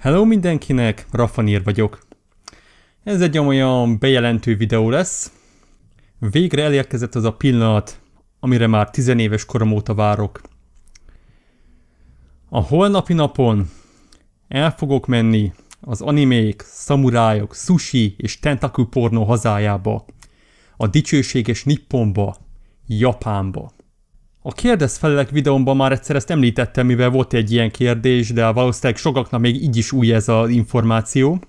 Hello mindenkinek, Rafanír vagyok. Ez egy olyan bejelentő videó lesz. Végre elérkezett az a pillanat, amire már tizenéves korom óta várok. A holnapi napon el fogok menni az animék, szamurájok, sushi és tentakű pornó hazájába, a dicsőséges Nipponba, Japánba. A kérdez felelek videómban már egyszer ezt említettem, mivel volt egy ilyen kérdés, de valószínűleg sokaknak még így is új ez az információ.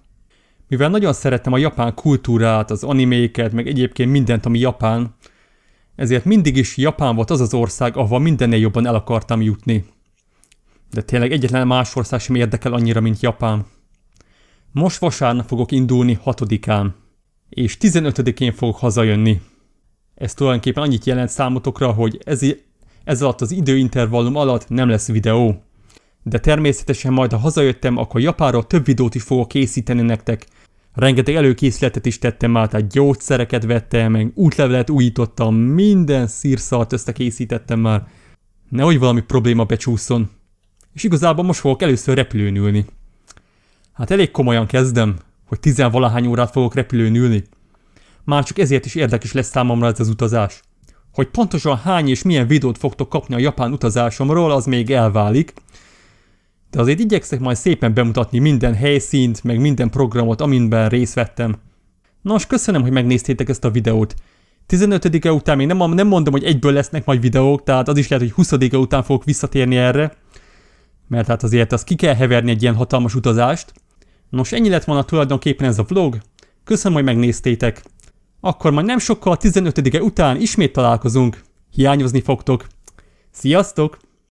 Mivel nagyon szeretem a japán kultúrát, az animéket, meg egyébként mindent, ami japán, ezért mindig is Japán volt az az ország, ahova mindennél jobban el akartam jutni. De tényleg egyetlen más ország sem érdekel annyira, mint Japán. Most vasárnap fogok indulni 6-án, és 15-én fogok hazajönni. Ez tulajdonképpen annyit jelent számotokra, hogy ez ez alatt az időintervallum alatt nem lesz videó. De természetesen majd ha hazajöttem, akkor Japánról több videót is fogok készíteni nektek. Rengeteg előkészletet is tettem már, tehát gyógyszereket vettem, meg útlevelet újítottam, minden szírszart összekészítettem már. Nehogy valami probléma becsúszon. És igazából most fogok először repülőn ülni. Hát elég komolyan kezdem, hogy tizenvalahány órát fogok repülőn ülni. Már csak ezért is érdekes lesz számomra ez az utazás. Hogy pontosan hány és milyen videót fogtok kapni a japán utazásomról, az még elválik, de azért igyekszek majd szépen bemutatni minden helyszínt, meg minden programot, amiben részt vettem. Nos, köszönöm, hogy megnéztétek ezt a videót. 15-e után még nem, nem mondom, hogy egyből lesznek majd videók, tehát az is lehet, hogy 20-e után fogok visszatérni erre, mert hát azért az ki kell heverni egy ilyen hatalmas utazást. Nos, ennyi lett volna tulajdonképpen ez a vlog. Köszönöm, hogy megnéztétek. Akkor majd nem sokkal a 15-e után ismét találkozunk. Hiányozni fogtok. Sziasztok!